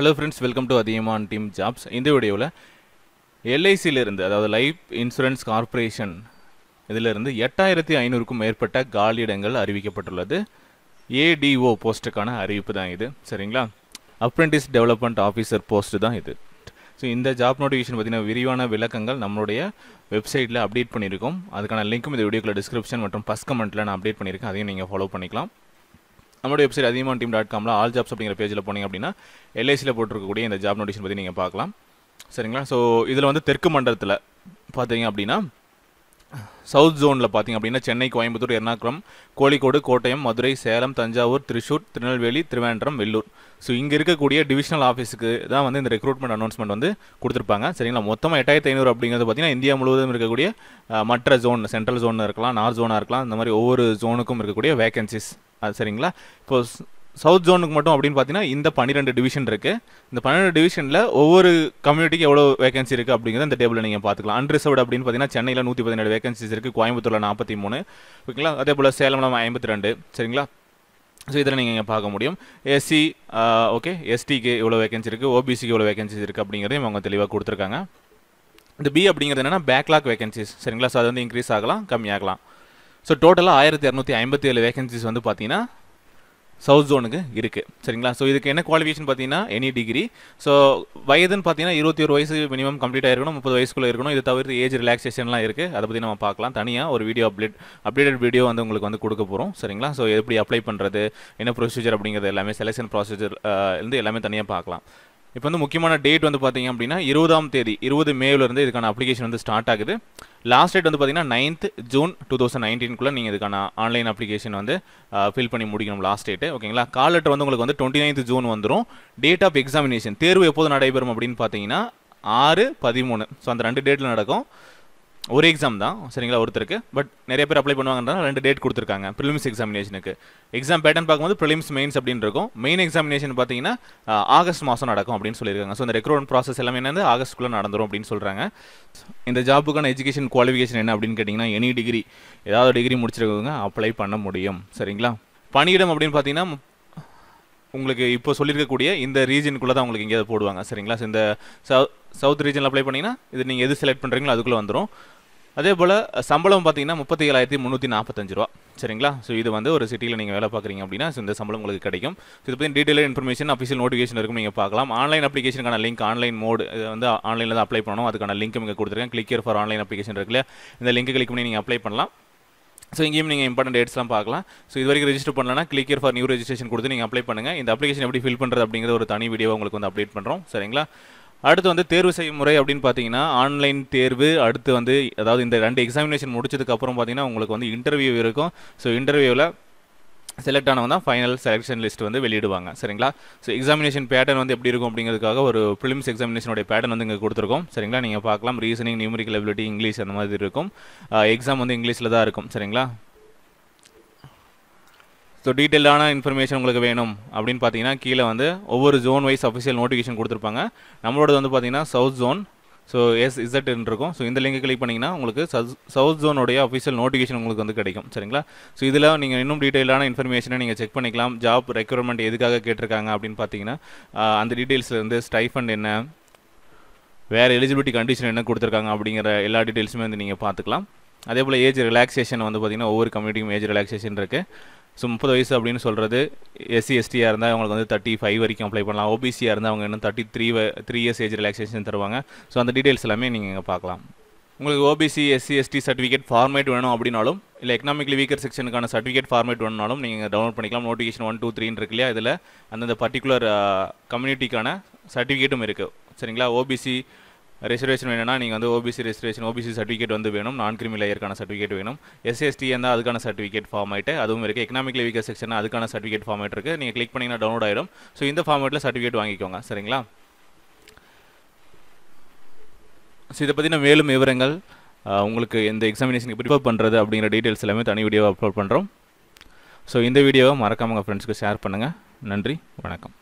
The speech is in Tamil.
hello friends welcome to Athiyaman team jobs இந்த வீடியோவில் எல்ஐசியிலிருந்து அதாவது லைஃப் இன்சூரன்ஸ் கார்ப்பரேஷன் இதிலிருந்து எட்டாயிரத்தி ஐநூறுக்கும் மேற்பட்ட காலியிடங்கள் அறிவிக்கப்பட்டுள்ளது ஏடிஓ போஸ்ட்டுக்கான அறிவிப்பு தான் இது சரிங்களா அப்ரெண்டிஸ் டெவலப்மெண்ட் ஆஃபீஸர் போஸ்ட்டு தான் இது ஸோ இந்த ஜாப் நோட்டிஃபிகேஷன் பார்த்திங்கன்னா விரிவான விளக்கங்கள் நம்மளுடைய வெப்சைட்டில் அப்டேட் பண்ணியிருக்கோம் அதுக்கான லிங்க்கும் இந்த வீடியோக்குள்ள டிஸ்கிரிப்ஷன் மற்றும் ஃபஸ்ட் கமெண்ட்டில் நான் அப்டேட் பண்ணியிருக்கேன் அதையும் நீங்கள் ஃபாலோ பண்ணிக்கலாம் நம்மளோட வெப்சைட் அதிகமான டீம் டாட் காமில் ஆல் ஜாப்ஸ் அப்படிங்கிற பேஜில் போனீங்க அப்படின்னா எல்ஐசியில் போட்டிருக்கக்கூடிய இந்த ஜாப் நோட்டிஷன் பற்றி நீங்கள் பார்க்கலாம் சரிங்களா ஸோ இதில் வந்து தெற்கு மண்டலத்தில் பார்த்தீங்க அப்படின்னா சவுத் ஜோனில் பார்த்தீங்க அப்படின்னா சென்னை கோயம்புத்தூர் எர்ணாகுளம் கோழிக்கோடு கோட்டயம் மதுரை சேலம் தஞ்சாவூர் திருச்சூர் திருநெல்வேலி திருவேண்டரம் வெள்ளூர் ஸோ இங்கே இருக்கக்கூடிய டிவிஷனல் ஆஃபீஸுக்கு தான் வந்து இந்த ரெக்ரூட்மெண்ட் அனௌன்ஸ்மெண்ட் வந்து கொடுத்துருப்பாங்க சரிங்களா மொத்தமாக எட்டாயிரத்து ஐநூறு அப்படிங்கிறது பார்த்தீங்கன்னா இந்தியா முழுவதும் இருக்கக்கூடிய மற்ற ஜோன் சென்ட்ரல் ஜோன் இருக்கலாம் நார்த் ஜோனாக இருக்கலாம் இந்த மாதிரி ஒவ்வொரு ஜோனுக்கும் இருக்கக்கூடிய வேகன்சிஸ் அது சரிங்களா இப்போ சவுத் ஜோனுக்கு மட்டும் அப்படின்னு பார்த்தீங்கன்னா இந்த பன்னிரெண்டு டிவிஷன் இருக்குது இந்த பன்னிரெண்டு டிவிஷனில் ஒவ்வொரு கம்யூனிட்டிக்கு எவ்வளோ வேகன்சி இருக்குது அப்படிங்கிறத இந்த டேபிளில் நீங்கள் பார்த்துக்கலாம் அன்ரிசர்வ்டு அப்படின்னு பார்த்தீங்கன்னா சென்னையில் நூற்றி பதினேழு வேகன்சிஸ் இருக்குது கோயம்புத்தூரில் நாற்பத்தி மூணு ஓகேங்களா அதே போல் சேலமில் ஐம்பத்தி ரெண்டு சரிங்களா ஸோ இதில் நீங்கள் இங்கே பார்க்க முடியும் எஸ்சி ஓகே எஸ்டிக்கு இவ்வளோ வேகன்சி இருக்குது ஓபிசிக்கு இவ்வளோ வேகன்சிஸ் இருக்குது அப்படிங்கிறதையும் அவங்க தெளிவாக கொடுத்துருக்காங்க இந்த பி அப்படிங்கிறது என்னென்னா பேக்லாக் வேகன்சிஸ் சரிங்களா ஸோ அது வந்து இன்க்ரீஸ் ஆகலாம் கம்மியாகலாம் ஸோ டோட்டலாக ஆயிரத்தி இரநூத்தி ஐம்பத்தி ஏழு வேகன்சிஸ் வந்து பார்த்தீங்கன்னா சவுத் ஜோனுக்கு இருக்குது சரிங்களா ஸோ இதுக்கு என்ன குவாலிஃபிகேஷன் பார்த்தீங்கன்னா எனி டிகிரி ஸோ வயதுன்னு பார்த்தீங்கன்னா இருபத்தி ஒரு வயசு மினிமம் கம்ப்ளீட் ஆயிருக்கணும் முப்பது வயசுக்குள்ளே இருக்கணும் இது தவிர்த்து ஏஜ் ரிலாக்ஸேஷன்லாம் இருக்குது அதை பற்றி நம்ம பார்க்கலாம் தனியாக ஒரு வீடியோ அப்டேட் அப்டேட்டட் வீடியோ வந்து உங்களுக்கு வந்து கொடுக்க போகிறோம் சரிங்களா ஸோ எப்படி அப்ளை பண்ணுறது என்ன ப்ரொசீஜர் அப்படிங்கிறது எல்லாமே செலெக்ஷன் ப்ரொசீஜர் வந்து எல்லாமே தனியாக பார்க்கலாம் இப்போ வந்து முக்கியமான டேட் வந்து பார்த்தீங்க அப்படின்னா இருபதாம் தேதி இருபது மேலேருந்து இதுக்கான அப்ளிகேஷன் வந்து ஸ்டார்ட் ஆகுது லாஸ்ட் டேட் வந்து பார்த்தீங்கன்னா நைன்த் ஜூன் டூ தௌசண்ட் நைன்டீன்குள்ளே நீங்கள் இதுக்கான ஆன்லைன் அப்ளிகேஷன் வந்து ஃபில் பண்ணி முடிக்கணும் லாஸ்ட் டேட்டு ஓகேங்களா கால் லெட்டர் வந்து உங்களுக்கு வந்து டுவெண்ட்டி நைன்த் ஜூன் வந்துடும் டேட் ஆஃப் எக்ஸாமினேஷன் தேர்வு எப்போது நடைபெறும் அப்படின்னு பார்த்தீங்கன்னா ஆறு பதிமூணு ஸோ அந்த ரெண்டு டேட்டில் நடக்கும் ஒரு எக்ஸாம் தான் சரிங்களா ஒருத்தருக்கு பட் நிறைய பேர் அப்ளை பண்ணுவாங்கன்றா ரெண்டு டேட் கொடுத்துருக்காங்க ப்ரிலிம்ஸ் எக்ஸாமினேஷனுக்கு எக்ஸாம் பேட்டர்ன் பார்க்கும்போது ப்ரிலிம்ஸ் மெயின்ஸ் அப்படின்னு இருக்கும் மெயின் எக்ஸாமினேஷன் பார்த்தீங்கன்னா ஆகஸ்ட் மாதம் நடக்கும் அப்படின்னு சொல்லியிருக்காங்க ஸோ இந்த ரெக்ரூட்மெண்ட் ப்ராசஸ் எல்லாமே என்னது ஆகஸ்ட்குள்ளே நடந்துடும் அப்படின்னு சொல்கிறாங்க இந்த ஜாப்புக்கான எஜுகேஷன் குவாலிஃபிகேஷன் என்ன அப்படின்னு கேட்டிங்கன்னா எனி டிகிரி ஏதாவது டிகிரி முடிச்சிருக்கவங்க அப்ளை பண்ண முடியும் சரிங்களா பணியிடம் அப்படின்னு பார்த்தீங்கன்னா உங்களுக்கு இப்போ சொல்லியிருக்கக்கூடிய இந்த ரீஜனுக்குள்ளே தான் உங்களுக்கு எங்கேயாவது போடுவாங்க சரிங்களா இந்த சவுத் ரீஜனில் அப்ளை பண்ணிங்கன்னா இது நீங்கள் எது செலக்ட் பண்ணுறீங்களோ அதுக்குள்ளே வந்துடும் அதே போல் சம்பளம் பார்த்தீங்கன்னா முப்பத்தி ஏழாயிரத்தி முந்நூற்றி நாற்பத்தஞ்சு ரூபா சரிங்களா ஸோ இது வந்து ஒரு சிட்டியில் நீங்கள் வேலை பார்க்குறீங்க அப்படின்னா இந்த சம்பளம் உங்களுக்கு கிடைக்கும் ஸோ பற்றி டீட்டெயில் இன்ஃபர்மேஷன் அஃபிஷியல் நோட்டிஃபிகேஷன் இருக்கும் நீங்கள் பார்க்கலாம் ஆன்லைன் அப்ளிகேஷனுக்கான லிங்க் ஆன்லைன் மோடு இது வந்து ஆன்லைனில் தான் அப்ளை பண்ணணும் அதுக்கான லிங்க் இங்கே கொடுத்துருக்கேன் கிளிக் ஃபார் ஆன்லைன் அப்ளிகேஷன் இருக்குல்ல இந்த லிங்க் கிளிக் பண்ணி நீங்கள் அப்ளை பண்ணலாம் ஸோ இங்கேயும் நீங்கள் இம்பார்ட்டன்ட் டேட்ஸ்லாம் பார்க்கலாம் ஸோ இது வரைக்கும் ரெஜிஸ்டர் பண்ணலன்னா கிளிக்கர் ஃபார் நியூ ரெஜிஸ்ட்ரேஷன் கொடுத்து நீங்கள் அப்ளை பண்ணுங்கள் இந்த அப்ளிகேஷன் எப்படி ஃபில் பண்ணுறது அப்படிங்கிற ஒரு தனி வீடியோ உங்களுக்கு வந்து அப்டேட் பண்ணுறோம் சரிங்களா அடுத்து வந்து தேர்வு செய்யும் முறை அப்படின்னு பார்த்தீங்கன்னா ஆன்லைன் தேர்வு அடுத்து வந்து அதாவது இந்த ரெண்டு எக்ஸாமினேஷன் முடிச்சதுக்கப்புறம் பார்த்தீங்கன்னா உங்களுக்கு வந்து இன்டர்வியூ இருக்கும் ஸோ இன்டர்வியூவில் செலக்ட் ஆனவங்க தான் ஃபைனல் செலெக்ஷன் லிஸ்ட் வந்து வெளியிடுவாங்க சரிங்களா ஸோ எக்ஸாமினேஷன் பேட்டர்ன் வந்து எப்படி இருக்கும் அப்படிங்கிறதுக்காக ஒரு ஃபிலிம்ஸ் எக்ஸாமினேஷனுடைய பேட்டர்ன் வந்து இங்கே கொடுத்துருக்கோம் சரிங்களா நீங்கள் பார்க்கலாம் ரீசனிங் நியூமரிக்கல் அபிலிட்டி இங்கிலீஷ் அந்த மாதிரி இருக்கும் எக்ஸாம் வந்து இங்கிலீஷில் தான் இருக்கும் சரிங்களா ஸோ டீட்டெயிலான இன்ஃபர்மேஷன் உங்களுக்கு வேணும் அப்படின்னு பார்த்தீங்கன்னா கீழே வந்து ஒவ்வொரு ஜோன் வைஸ் அஃபிஷியல் நோட்டிஃபிகேஷன் கொடுத்துருப்பாங்க நம்மளோட வந்து பார்த்தீங்கன்னா south zone so S Z இருக்கும் ஸோ இந்த லிங்கை கிளிக் பண்ணிங்கன்னா உங்களுக்கு சவுத் ஜோனுடைய அஃபிஷியல் நோட்டிஃபிகேஷன் உங்களுக்கு வந்து கிடைக்கும் சரிங்களா ஸோ இதில் நீங்கள் இன்னும் டீட்டெயிலான இன்ஃபர்மேஷனை நீங்கள் செக் பண்ணிக்கலாம் ஜாப் ரெக்யூர்மெண்ட் எதுக்காக கேட்டிருக்காங்க அப்படின்னு பார்த்தீங்கன்னா அந்த டீட்டெயில்ஸில் வந்து ஸ்டைஃபண்ட் என்ன வேறு எலிஜிபிலிட்டி கண்டிஷன் என்ன கொடுத்துருக்காங்க அப்படிங்கிற எல்லா டீட்டெயில்ஸுமே வந்து நீங்கள் பார்த்துக்கலாம் அதே போல் ஏஜ் ரிலாக்ஸேஷன் வந்து பார்த்திங்கன்னா ஒவ்வொரு கம்யூனிட்டியும் ஏஜ் ரிலாக்ஸேஷன் இருக்குது ஸோ முப்பது வயசு அப்படின்னு சொல்கிறது எஸ்சி எஸ்டியாக இருந்தால் அவங்களுக்கு வந்து தேர்ட்டி ஃபைவ் வரைக்கும் அப்ளை பண்ணலாம் ஓபிசியாக இருந்தால் அவங்க இன்னும் thirty three three years age relaxation தருவாங்க ஸோ அந்த டீட்டெயில்ஸ் எல்லாமே நீங்கள் இங்கே பார்க்கலாம் உங்களுக்கு OBC SC ST certificate format வேணும் அப்படின்னாலும் இல்லை எக்கனாமிக்லி வீக்கர் செக்ஷனுக்கான சர்டிஃபிகேட் ஃபார்மேட் வேணுனாலும் நீங்கள் டவுன்லோட் பண்ணிக்கலாம் நோட்டிஃபிகேஷன் ஒன் டூ த்ரீன்னு இருக்கு இல்லையா இதில் அந்தந்த பர்டிகுலர் கம்யூனிட்டிக்கான சர்டிஃபிகேட்டும் இருக்குது சரிங்களா ஓபிசி ரிசர்வேஷன் வேணும்னா நீங்கள் வந்து ஓபிசி ரிசர்வேஷன் ஓபிசி சர்டிஃபிகேட் வந்து வேணும் நான் கிரிமி லேயருக்கான சர்டிஃபிகேட் வேணும் எஸ்எஸ்டி இருந்தால் அதுக்கான சர்டிஃபிகேட் ஃபார்ம் ஆகிட்டு அதுவும் இருக்குது எக்கனாமிக் வீக்கர் செக்ஷன் அதுக்கான சர்டிஃபிகேட் ஃபார்மேட் இருக்குது நீங்கள் கிளிக் பண்ணிங்கன்னா டவுன்லோட் ஆகிடும் ஸோ இந்த ஃபார்மேட்டில் சர்டிஃபிகேட் வாங்கிக்கோங்க சரிங்களா ஸோ இதை பற்றின மேலும் விவரங்கள் உங்களுக்கு இந்த எக்ஸாமினேஷன் ப்ரிஃபர் பண்ணுறது அப்படிங்கிற டீட்டெயில்ஸ் எல்லாமே தனி வீடியோவை அப்லோட் பண்ணுறோம் ஸோ இந்த வீடியோவை மறக்காமல் உங்கள் ஃப்ரெண்ட்ஸுக்கு ஷேர் பண்ணுங்கள் நன்றி வணக்கம்